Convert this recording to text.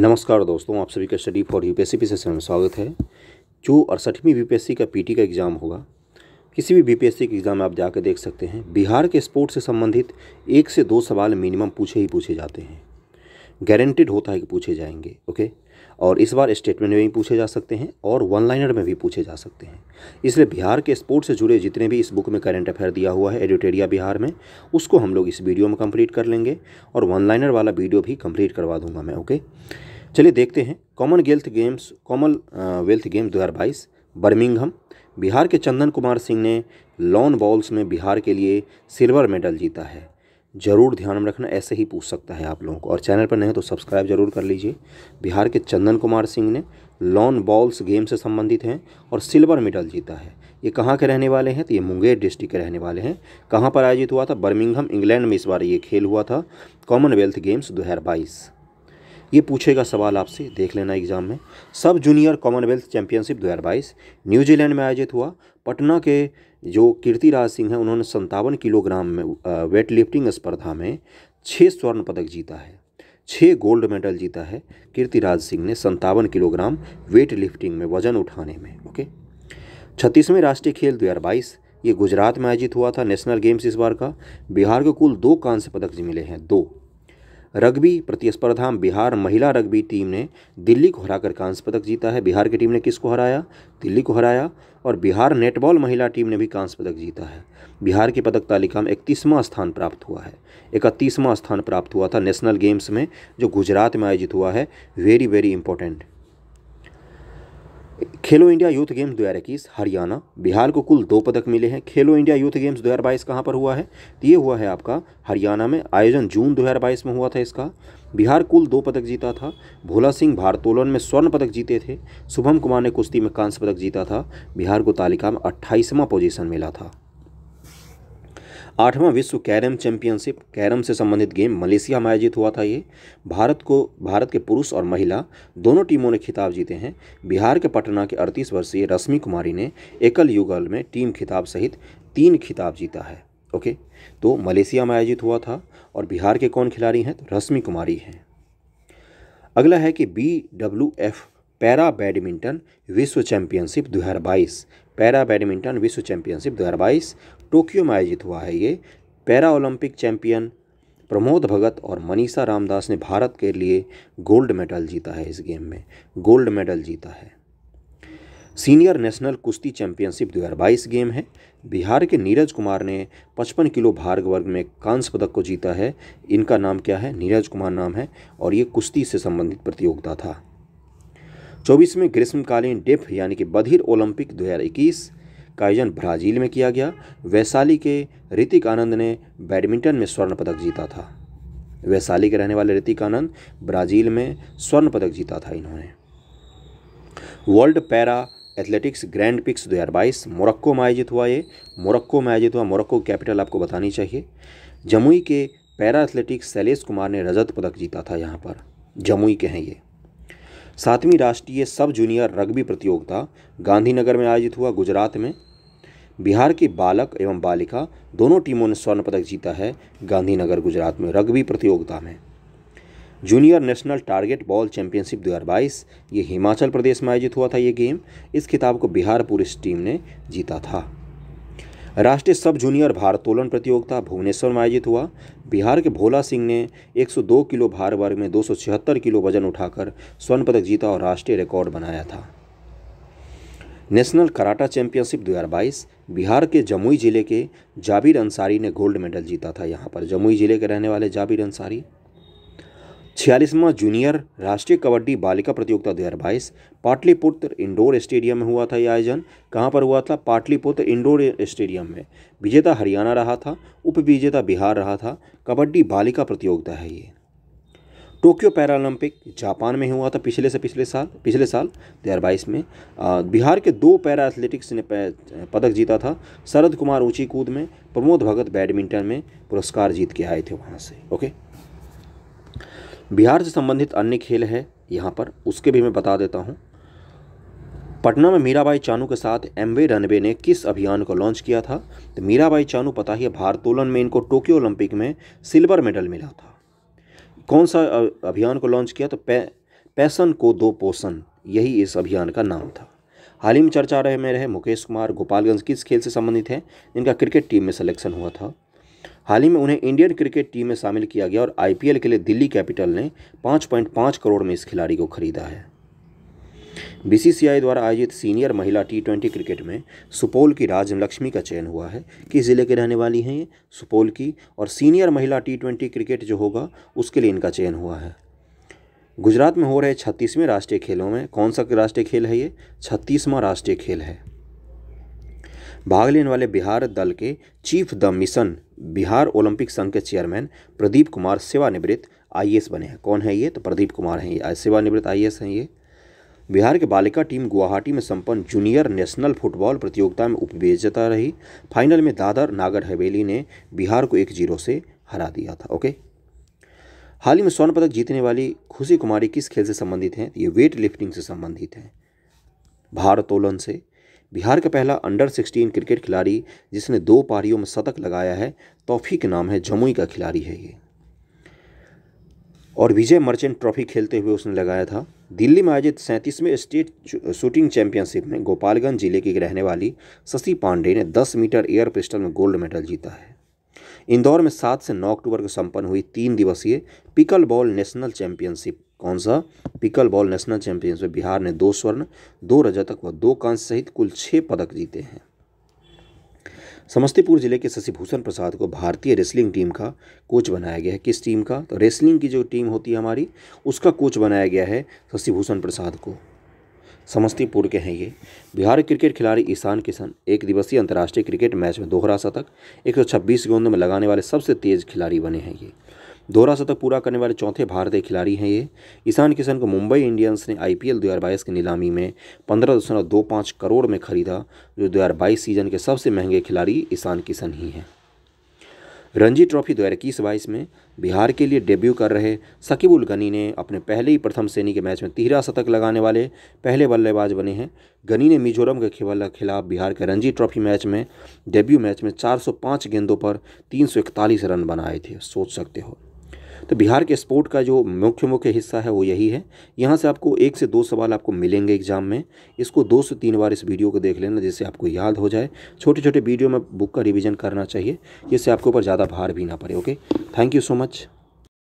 नमस्कार दोस्तों आप सभी का study for UPSC P session में स्वागत है जो अड़सठवीं बीपीएससी का पीटी का एग्ज़ाम होगा किसी भी बीपीएससी के एग्ज़ाम में आप जाकर देख सकते हैं बिहार के स्पोर्ट्स से संबंधित एक से दो सवाल मिनिमम पूछे ही पूछे जाते हैं गारंटेड होता है कि पूछे जाएंगे ओके और इस बार स्टेटमेंट में भी पूछे जा सकते हैं और वन लाइनर में भी पूछे जा सकते हैं इसलिए बिहार के स्पोर्ट्स से जुड़े जितने भी इस बुक में करेंट अफेयर दिया हुआ है एडिटेरिया बिहार में उसको हम लोग इस वीडियो में कंप्लीट कर लेंगे और वन लाइनर वाला वीडियो भी कंप्लीट करवा दूंगा मैं ओके चलिए देखते हैं Commonwealth Games Commonwealth Games दो हज़ार बाईस बिहार के चंदन कुमार सिंह ने लॉन बॉल्स में बिहार के लिए सिल्वर मेडल जीता है ज़रूर ध्यान में रखना ऐसे ही पूछ सकता है आप लोगों को और चैनल पर नहीं तो सब्सक्राइब जरूर कर लीजिए बिहार के चंदन कुमार सिंह ने लॉन बॉल्स गेम से संबंधित हैं और सिल्वर मेडल जीता है ये कहाँ के रहने वाले हैं तो ये मुंगेर डिस्ट्रिक्ट के रहने वाले हैं कहाँ पर आयोजित हुआ था बर्मिंगहम इंग्लैंड में इस बार ये खेल हुआ था कॉमनवेल्थ गेम्स दो ये पूछेगा सवाल आपसे देख लेना एग्ज़ाम में सब जूनियर कॉमनवेल्थ चैंपियनशिप 2022 न्यूजीलैंड में आयोजित हुआ पटना के जो कीर्ति राज सिंह हैं उन्होंने संतावन किलोग्राम में वेट लिफ्टिंग स्पर्धा में छः स्वर्ण पदक जीता है छः गोल्ड मेडल जीता है कीर्तिराज सिंह ने संतावन किलोग्राम वेट लिफ्टिंग में वजन उठाने में ओके छत्तीसवें राष्ट्रीय खेल दो हज़ार बाईस ये गुजरात में आयोजित हुआ था नेशनल गेम्स इस बार का बिहार को कुल दो कांस्य पदक मिले हैं दो रग्बी प्रतिस्पर्धा में बिहार महिला रग्बी टीम ने दिल्ली को हराकर कांस्य पदक जीता है बिहार की टीम ने किसको हराया दिल्ली को हराया और बिहार नेटबॉल महिला टीम ने भी कांस्य पदक जीता है बिहार की पदक तालिका में इकतीसवां स्थान प्राप्त हुआ है इकतीसवां स्थान प्राप्त हुआ था नेशनल गेम्स में जो गुजरात में आयोजित हुआ है very very important Khelo India Youth Games दो हज़ार इक्कीस हरियाणा बिहार को कुल दो पदक मिले हैं खेलो इंडिया यूथ गेम्स दो हज़ार बाईस कहाँ पर हुआ है तो ये हुआ है आपका हरियाणा में आयोजन जून दो हज़ार बाईस में हुआ था इसका बिहार कुल दो पदक जीता था भोला सिंह भारतोलन में स्वर्ण पदक जीते थे शुभम कुमार ने कुश्ती में कांस्य पदक जीता था बिहार को तालिका में अट्ठाईसवां पोजिशन मिला था आठवां विश्व कैरम चैंपियनशिप कैरम से संबंधित गेम मलेशिया में आयोजित हुआ था ये भारत को भारत के पुरुष और महिला दोनों टीमों ने खिताब जीते हैं बिहार के पटना के अड़तीस वर्षीय रश्मि कुमारी ने एकल युगल में टीम खिताब सहित तीन खिताब जीता है ओके तो मलेशिया में आयोजित हुआ था और बिहार के कौन खिलाड़ी हैं तो रश्मि कुमारी हैं अगला है कि बी एफ पैरा बैडमिंटन विश्व चैंपियनशिप दो पैरा बैडमिंटन विश्व चैंपियनशिप 2022 टोक्यो में आयोजित हुआ है ये Paralympic champion Pramod Bhagat और मनीषा रामदास ने भारत के लिए गोल्ड मेडल जीता है इस गेम में गोल्ड मेडल जीता है सीनियर नेशनल कुश्ती चैंपियनशिप 2022 गेम है बिहार के नीरज कुमार ने 55 किलो भार वर्ग में कांस्य पदक को जीता है इनका नाम क्या है नीरज कुमार नाम है और ये कुश्ती से संबंधित प्रतियोगिता था चौबीसवें ग्रीष्मकालीन डेफ यानी कि बधिर ओलंपिक 2021 का आयोजन ब्राज़ील में किया गया वैशाली के ऋतिक आनंद ने बैडमिंटन में स्वर्ण पदक जीता था वैशाली के रहने वाले ऋतिक आनंद ब्राज़ील में स्वर्ण पदक जीता था इन्होंने world para athletics grand prix 2022 Morocco में आयोजित हुआ ये मोरक्को में आयोजित हुआ मोरक्को कैपिटल आपको बतानी चाहिए जमुई के पैरा एथलेटिक्स शैलेश कुमार ने रजत पदक जीता था यहाँ पर जमुई के हैं ये सातवीं राष्ट्रीय सब जूनियर रग्बी प्रतियोगिता गांधीनगर में आयोजित हुआ गुजरात में बिहार के बालक एवं बालिका दोनों टीमों ने स्वर्ण पदक जीता है गांधीनगर गुजरात में रग्बी प्रतियोगिता में junior national target ball championship 2022 ये हिमाचल प्रदेश में आयोजित हुआ था ये गेम इस खिताब को बिहार पुलिस टीम ने जीता था राष्ट्रीय सब जूनियर भारतोलन प्रतियोगिता भुवनेश्वर में आयोजित हुआ बिहार के भोला सिंह ने 102 किलो भार वर्ग में दो किलो वजन उठाकर स्वर्ण पदक जीता और राष्ट्रीय रिकॉर्ड बनाया था नेशनल कराटा चैंपियनशिप 2022 बिहार के जमुई जिले के जाबिर अंसारी ने गोल्ड मेडल जीता था यहाँ पर जमुई जिले के रहने वाले जाबिर अंसारी छियालीसवां जूनियर राष्ट्रीय कबड्डी बालिका प्रतियोगिता दो हज़ार बाईस पाटलिपुत्र इंडोर स्टेडियम में हुआ था यह आयोजन कहाँ पर हुआ था पाटलिपुत्र इंडोर स्टेडियम में विजेता हरियाणा रहा था उप विजेता बिहार रहा था कबड्डी बालिका प्रतियोगिता है ये टोक्यो पैरालंपिक जापान में हुआ था पिछले से पिछले साल पिछले साल दो हज़ार बाईस में आ, बिहार के दो पैरा एथलेटिक्स ने पदक जीता था शरद कुमार ऊँची कूद में प्रमोद भगत बैडमिंटन में पुरस्कार जीत के आए थे वहाँ से ओके बिहार से संबंधित अन्य खेल है यहाँ पर उसके भी मैं बता देता हूँ पटना में मीराबाई चानू के साथ एमवे रनवे ने किस अभियान को लॉन्च किया था तो मीराबाई चानू पता ही भारतोलन में इनको टोक्यो ओलंपिक में सिल्वर मेडल मिला था कौन सा अभियान को लॉन्च किया तो पै पैसन को दो पोषण यही इस अभियान का नाम था हाल ही में चर्चा रहे में रहे मुकेश कुमार गोपालगंज किस खेल से संबंधित हैं इनका क्रिकेट टीम में सलेक्शन हुआ था हाल ही में उन्हें इंडियन क्रिकेट टीम में शामिल किया गया और आईपीएल के लिए दिल्ली कैपिटल ने 5.5 करोड़ में इस खिलाड़ी को खरीदा है बीसीसीआई द्वारा आयोजित सीनियर महिला टी ट्वेंटी क्रिकेट में सुपौल की राजलक्ष्मी का चयन हुआ है किस ज़िले के रहने वाली हैं ये सुपौल की और सीनियर महिला टी ट्वेंटी क्रिकेट जो होगा उसके लिए इनका चयन हुआ है गुजरात में हो रहे छत्तीसवें राष्ट्रीय खेलों में कौन सा राष्ट्रीय खेल है ये छत्तीसवां राष्ट्रीय खेल है भाग लेने वाले बिहार दल के chief de mission Bihar Olympic संघ के चेयरमैन प्रदीप कुमार सेवानिवृत्त आईएएस बने हैं कौन है ये तो प्रदीप कुमार हैं ये सेवानिवृत्त एस हैं ये बिहार के बालिका टीम गुवाहाटी में संपन्न जूनियर नेशनल फुटबॉल प्रतियोगिता में उपविजेता रही फाइनल में दादर नागर हवेली ने बिहार को एक जीरो से हरा दिया था ओके हाल ही में स्वर्ण पदक जीतने वाली खुशी कुमारी किस खेल से संबंधित हैं ये वेट लिफ्टिंग से संबंधित हैं भारतोलन से बिहार का पहला अंडर 16 क्रिकेट खिलाड़ी जिसने दो पारियों में शतक लगाया है के नाम है जमुई का खिलाड़ी है ये और विजय मर्चेंट ट्रॉफी खेलते हुए उसने लगाया था दिल्ली में आयोजित सैंतीसवें स्टेट शूटिंग चैंपियनशिप में गोपालगंज जिले की रहने वाली शशि पांडे ने 10 मीटर एयर पिस्टल में गोल्ड मेडल जीता है इंदौर में सात से नौ अक्टूबर को संपन्न हुई तीन दिवसीय पिकल बॉल नेशनल चैंपियनशिप कौन सा pickleball national championship Bihar ने दो स्वर्ण दो रजतक व दो कांस सहित कुल छः पदक जीते हैं समस्तीपुर जिले के शशिभूषण प्रसाद को भारतीय रेसलिंग टीम का कोच बनाया गया है किस टीम का तो रेसलिंग की जो टीम होती है हमारी उसका कोच बनाया गया है शशिभूषण प्रसाद को समस्तीपुर के हैं ये बिहार क्रिकेट खिलाड़ी ईशान किशन एक दिवसीय अंतर्राष्ट्रीय क्रिकेट मैच में दोहरा शतक छब्बीस गेंदों में लगाने वाले सबसे तेज खिलाड़ी बने हैं ये दोहरा शतक पूरा करने वाले चौथे भारतीय खिलाड़ी हैं ये ईशान किशन को मुंबई इंडियंस ने आई पी की नीलामी में पंद्रह दशमलव दो पाँच करोड़ में खरीदा जो दो सीजन के सबसे महंगे खिलाड़ी ईशान किशन ही हैं रणजी ट्रॉफी दो हज़ार इक्कीस बाईस में बिहार के लिए डेब्यू कर रहे सकीबुल गनी ने अपने पहले ही प्रथम श्रेणी के मैच में तिहरा शतक लगाने वाले पहले बल्लेबाज बने हैं गनी ने मिजोरम के खिलाफ बिहार के रणजी ट्रॉफी मैच में डेब्यू मैच में 405 गेंदों पर 341 रन बनाए थे सोच सकते हो तो बिहार के स्पोर्ट का जो मुख्य मुख्य हिस्सा है वो यही है यहाँ से आपको एक से दो सवाल आपको मिलेंगे एग्जाम में इसको दो से तीन बार इस वीडियो को देख लेना जिससे आपको याद हो जाए छोटे छोटे वीडियो में बुक का रिविज़न करना चाहिए जिससे आपके ऊपर ज़्यादा भार भी ना पड़े okay thank you so much